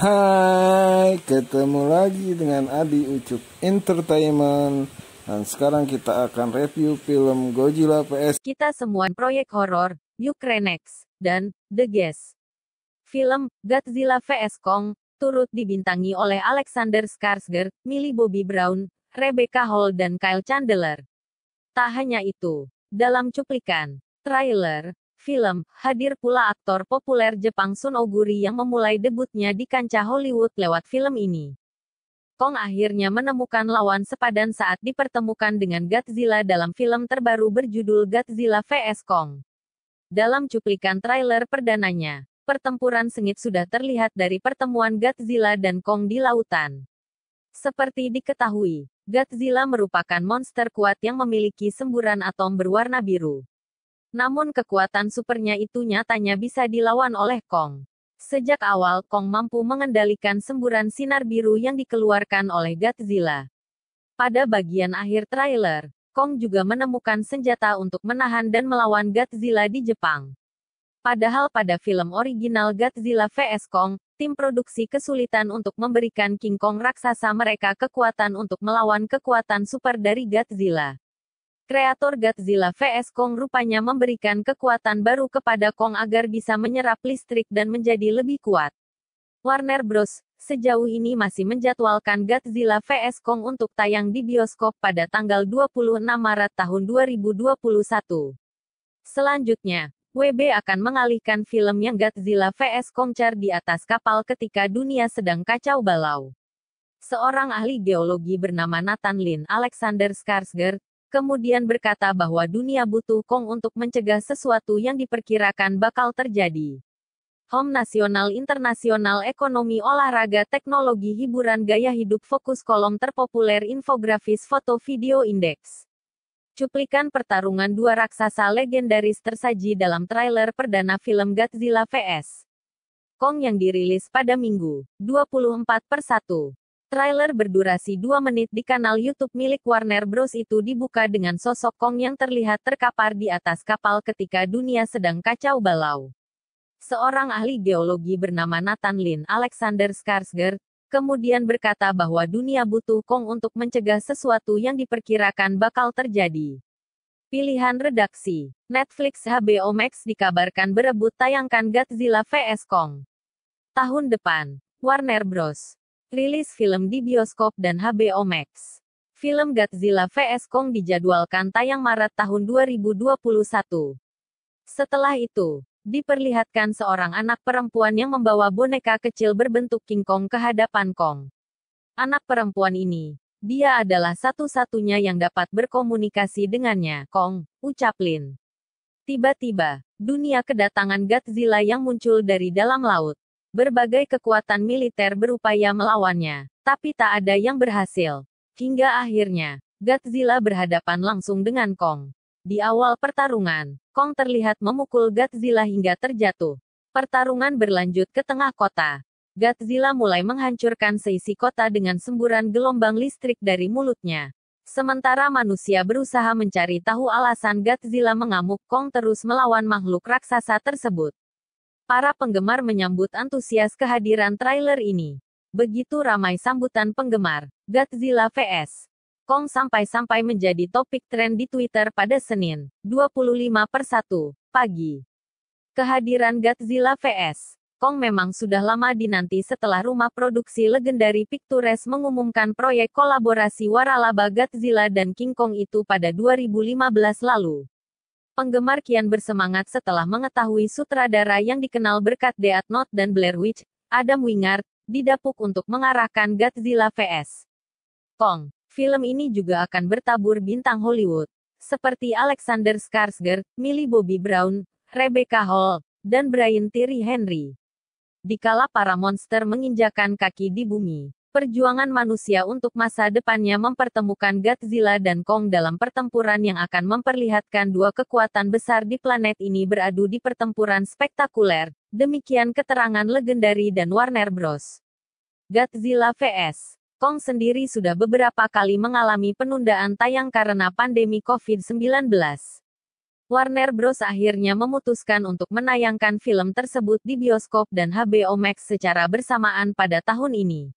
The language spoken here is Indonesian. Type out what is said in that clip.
Hai, ketemu lagi dengan Adi Ucup Entertainment Dan sekarang kita akan review film Godzilla PS Kita semua proyek horor, Ukrainex dan The Guest Film, Godzilla vs Kong, turut dibintangi oleh Alexander Skarsgård, Millie Bobby Brown, Rebecca Hall dan Kyle Chandler Tak hanya itu, dalam cuplikan, trailer, film, hadir pula aktor populer Jepang Sun Oguri yang memulai debutnya di kancah Hollywood lewat film ini. Kong akhirnya menemukan lawan sepadan saat dipertemukan dengan Godzilla dalam film terbaru berjudul Godzilla vs Kong. Dalam cuplikan trailer perdananya, pertempuran sengit sudah terlihat dari pertemuan Godzilla dan Kong di lautan. Seperti diketahui, Godzilla merupakan monster kuat yang memiliki semburan atom berwarna biru. Namun kekuatan supernya itu nyatanya bisa dilawan oleh Kong. Sejak awal, Kong mampu mengendalikan semburan sinar biru yang dikeluarkan oleh Godzilla. Pada bagian akhir trailer, Kong juga menemukan senjata untuk menahan dan melawan Godzilla di Jepang. Padahal pada film original Godzilla vs Kong, tim produksi kesulitan untuk memberikan King Kong raksasa mereka kekuatan untuk melawan kekuatan super dari Godzilla kreator Godzilla vs Kong rupanya memberikan kekuatan baru kepada Kong agar bisa menyerap listrik dan menjadi lebih kuat. Warner Bros. sejauh ini masih menjadwalkan Godzilla vs Kong untuk tayang di bioskop pada tanggal 26 Maret tahun 2021. Selanjutnya, WB akan mengalihkan film yang Godzilla vs Kong car di atas kapal ketika dunia sedang kacau balau. Seorang ahli geologi bernama Nathan Lin Alexander Skarsgård kemudian berkata bahwa dunia butuh Kong untuk mencegah sesuatu yang diperkirakan bakal terjadi. Home Nasional Internasional Ekonomi Olahraga Teknologi Hiburan Gaya Hidup Fokus Kolom Terpopuler Infografis Foto Video Indeks Cuplikan pertarungan dua raksasa legendaris tersaji dalam trailer perdana film Godzilla vs. Kong yang dirilis pada Minggu, 24 per 1. Trailer berdurasi 2 menit di kanal YouTube milik Warner Bros. itu dibuka dengan sosok Kong yang terlihat terkapar di atas kapal ketika dunia sedang kacau balau. Seorang ahli geologi bernama Nathan Lin Alexander Skarsgård kemudian berkata bahwa dunia butuh Kong untuk mencegah sesuatu yang diperkirakan bakal terjadi. Pilihan redaksi, Netflix HBO Max dikabarkan berebut tayangkan Godzilla vs Kong. Tahun depan, Warner Bros rilis film di bioskop dan HBO Max. Film Godzilla vs Kong dijadwalkan tayang Maret tahun 2021. Setelah itu, diperlihatkan seorang anak perempuan yang membawa boneka kecil berbentuk King Kong ke hadapan Kong. Anak perempuan ini, dia adalah satu-satunya yang dapat berkomunikasi dengannya, Kong, ucap Lin. Tiba-tiba, dunia kedatangan Godzilla yang muncul dari dalam laut. Berbagai kekuatan militer berupaya melawannya, tapi tak ada yang berhasil. Hingga akhirnya, Godzilla berhadapan langsung dengan Kong. Di awal pertarungan, Kong terlihat memukul Godzilla hingga terjatuh. Pertarungan berlanjut ke tengah kota. Godzilla mulai menghancurkan seisi kota dengan semburan gelombang listrik dari mulutnya. Sementara manusia berusaha mencari tahu alasan Godzilla mengamuk, Kong terus melawan makhluk raksasa tersebut. Para penggemar menyambut antusias kehadiran trailer ini. Begitu ramai sambutan penggemar, Godzilla vs. Kong sampai-sampai menjadi topik tren di Twitter pada Senin, 25 per 1, pagi. Kehadiran Godzilla vs. Kong memang sudah lama dinanti setelah rumah produksi legendari Pictures mengumumkan proyek kolaborasi waralaba Godzilla dan King Kong itu pada 2015 lalu penggemar kian bersemangat setelah mengetahui sutradara yang dikenal berkat Death Note dan Blair Witch, Adam Wingard, didapuk untuk mengarahkan Godzilla vs. Kong. Film ini juga akan bertabur bintang Hollywood, seperti Alexander Skarsgård, Millie Bobby Brown, Rebecca Hall, dan Brian Terry Henry. Dikala para monster menginjakan kaki di bumi, Perjuangan manusia untuk masa depannya mempertemukan Godzilla dan Kong dalam pertempuran yang akan memperlihatkan dua kekuatan besar di planet ini beradu di pertempuran spektakuler. Demikian keterangan legendari dan Warner Bros. Godzilla vs. Kong sendiri sudah beberapa kali mengalami penundaan tayang karena pandemi COVID-19. Warner Bros. akhirnya memutuskan untuk menayangkan film tersebut di bioskop dan HBO Max secara bersamaan pada tahun ini.